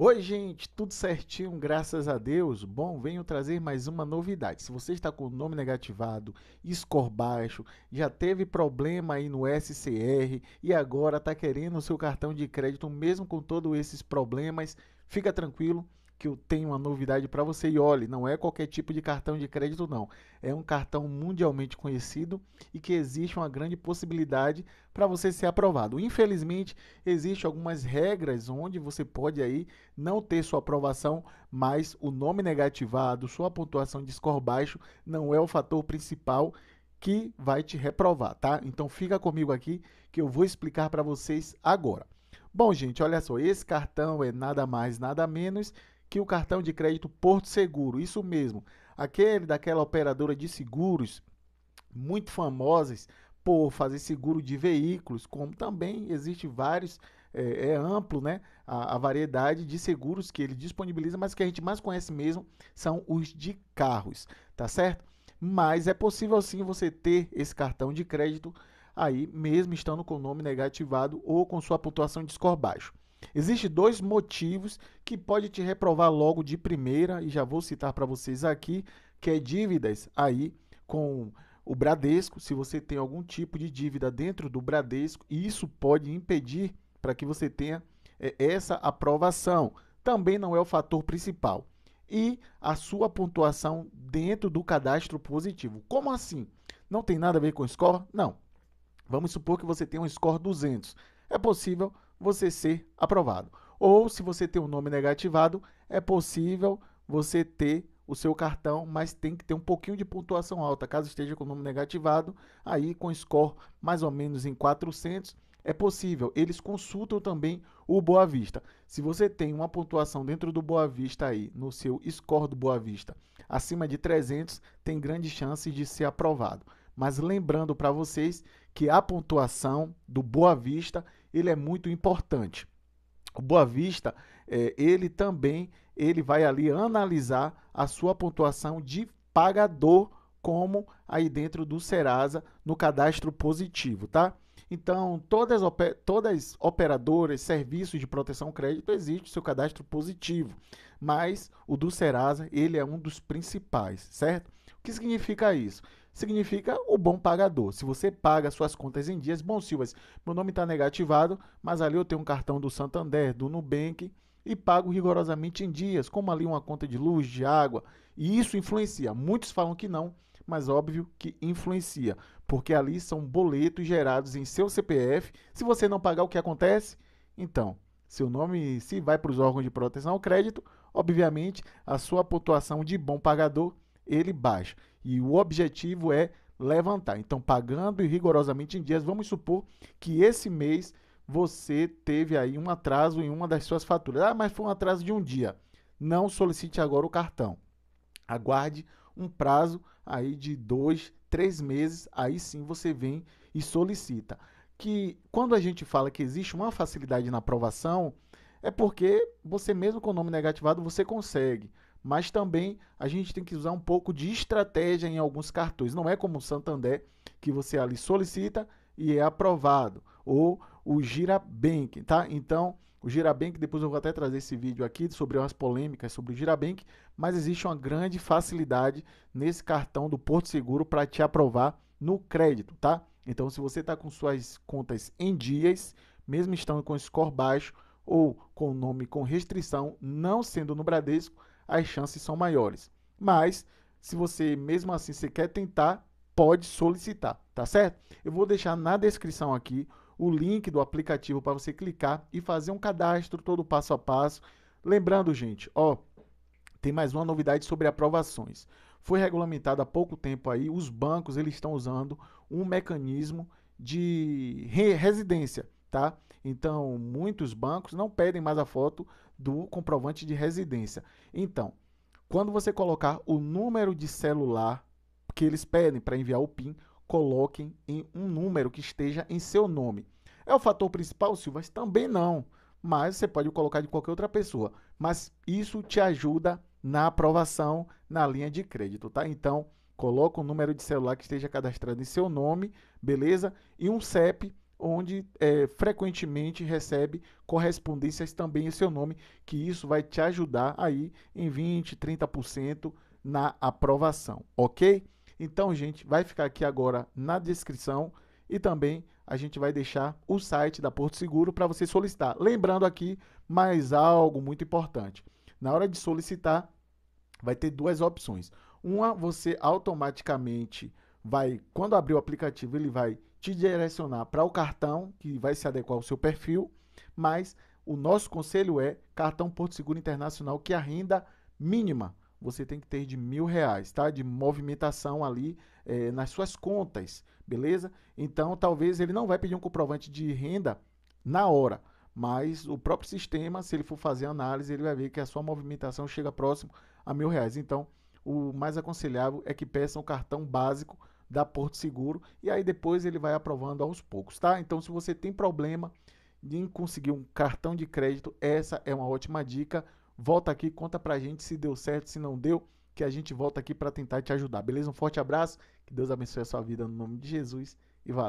Oi, gente, tudo certinho, graças a Deus. Bom, venho trazer mais uma novidade. Se você está com o nome negativado, score baixo, já teve problema aí no SCR e agora está querendo o seu cartão de crédito, mesmo com todos esses problemas, fica tranquilo que eu tenho uma novidade para você. E olhe, não é qualquer tipo de cartão de crédito, não. É um cartão mundialmente conhecido e que existe uma grande possibilidade para você ser aprovado. Infelizmente, existem algumas regras onde você pode aí não ter sua aprovação, mas o nome negativado, sua pontuação de score baixo não é o fator principal que vai te reprovar, tá? Então fica comigo aqui que eu vou explicar para vocês agora. Bom, gente, olha só, esse cartão é nada mais, nada menos que o cartão de crédito Porto Seguro, isso mesmo, aquele daquela operadora de seguros muito famosas por fazer seguro de veículos, como também existe vários é, é, amplo né, a, a, variedade de seguros que ele disponibiliza, mas que a gente mais conhece mesmo são os de carros, tá certo? Mas é possível sim você ter esse cartão de crédito aí, mesmo estando com o nome negativado ou com sua pontuação de score baixo. Existem dois motivos que pode te reprovar logo de primeira, e já vou citar para vocês aqui, que é dívidas aí com o Bradesco, se você tem algum tipo de dívida dentro do Bradesco, e isso pode impedir para que você tenha é, essa aprovação. Também não é o fator principal. E a sua pontuação dentro do cadastro positivo. Como assim? Não tem nada a ver com score? Não. Vamos supor que você tem um score 200. É possível você ser aprovado. Ou se você tem o um nome negativado, é possível você ter o seu cartão, mas tem que ter um pouquinho de pontuação alta. Caso esteja com o nome negativado, aí com score mais ou menos em 400, é possível. Eles consultam também o Boa Vista. Se você tem uma pontuação dentro do Boa Vista aí, no seu score do Boa Vista, acima de 300, tem grande chance de ser aprovado. Mas lembrando para vocês que a pontuação do Boa Vista ele é muito importante. O Boa Vista, é, ele também ele vai ali analisar a sua pontuação de pagador como aí dentro do Serasa no cadastro positivo, tá? Então, todas, todas operadoras, serviços de proteção crédito existe seu cadastro positivo, mas o do Serasa, ele é um dos principais, certo? O que significa isso? significa o bom pagador. Se você paga suas contas em dias, bom, Silvas, meu nome está negativado, mas ali eu tenho um cartão do Santander, do Nubank e pago rigorosamente em dias, como ali uma conta de luz, de água, e isso influencia. Muitos falam que não, mas óbvio que influencia, porque ali são boletos gerados em seu CPF. Se você não pagar, o que acontece? Então, seu nome se vai para os órgãos de proteção ao crédito, obviamente a sua pontuação de bom pagador ele baixa. E o objetivo é levantar. Então, pagando e rigorosamente em dias, vamos supor que esse mês você teve aí um atraso em uma das suas faturas. Ah, mas foi um atraso de um dia. Não solicite agora o cartão. Aguarde um prazo aí de dois, três meses. Aí sim você vem e solicita. Que quando a gente fala que existe uma facilidade na aprovação, é porque você mesmo com o nome negativado você consegue mas também a gente tem que usar um pouco de estratégia em alguns cartões. Não é como o Santander, que você ali solicita e é aprovado, ou o Girabank, tá? Então, o Girabank, depois eu vou até trazer esse vídeo aqui sobre as polêmicas sobre o Girabank, mas existe uma grande facilidade nesse cartão do Porto Seguro para te aprovar no crédito, tá? Então, se você está com suas contas em dias, mesmo estando com score baixo ou com nome com restrição, não sendo no Bradesco, as chances são maiores. Mas, se você mesmo assim se quer tentar, pode solicitar, tá certo? Eu vou deixar na descrição aqui o link do aplicativo para você clicar e fazer um cadastro todo passo a passo. Lembrando, gente, ó, tem mais uma novidade sobre aprovações. Foi regulamentado há pouco tempo aí, os bancos eles estão usando um mecanismo de re residência tá? Então, muitos bancos não pedem mais a foto do comprovante de residência. Então, quando você colocar o número de celular que eles pedem para enviar o PIN, coloquem em um número que esteja em seu nome. É o fator principal, Silvas? Também não. Mas você pode colocar de qualquer outra pessoa. Mas isso te ajuda na aprovação na linha de crédito, tá? Então, coloca o número de celular que esteja cadastrado em seu nome, beleza? E um CEP onde é, frequentemente recebe correspondências também em seu nome, que isso vai te ajudar aí em 20, 30% na aprovação, ok? Então, gente, vai ficar aqui agora na descrição e também a gente vai deixar o site da Porto Seguro para você solicitar. Lembrando aqui mais algo muito importante. Na hora de solicitar, vai ter duas opções. Uma, você automaticamente vai, quando abrir o aplicativo, ele vai te direcionar para o cartão que vai se adequar ao seu perfil, mas o nosso conselho é cartão Porto Seguro Internacional, que é a renda mínima você tem que ter de mil reais, tá? De movimentação ali é, nas suas contas, beleza? Então, talvez ele não vai pedir um comprovante de renda na hora, mas o próprio sistema, se ele for fazer análise, ele vai ver que a sua movimentação chega próximo a mil reais. Então, o mais aconselhável é que peça um cartão básico da Porto Seguro e aí depois ele vai aprovando aos poucos, tá? Então, se você tem problema em conseguir um cartão de crédito, essa é uma ótima dica. Volta aqui, conta pra gente se deu certo, se não deu, que a gente volta aqui para tentar te ajudar, beleza? Um forte abraço, que Deus abençoe a sua vida no nome de Jesus e valeu.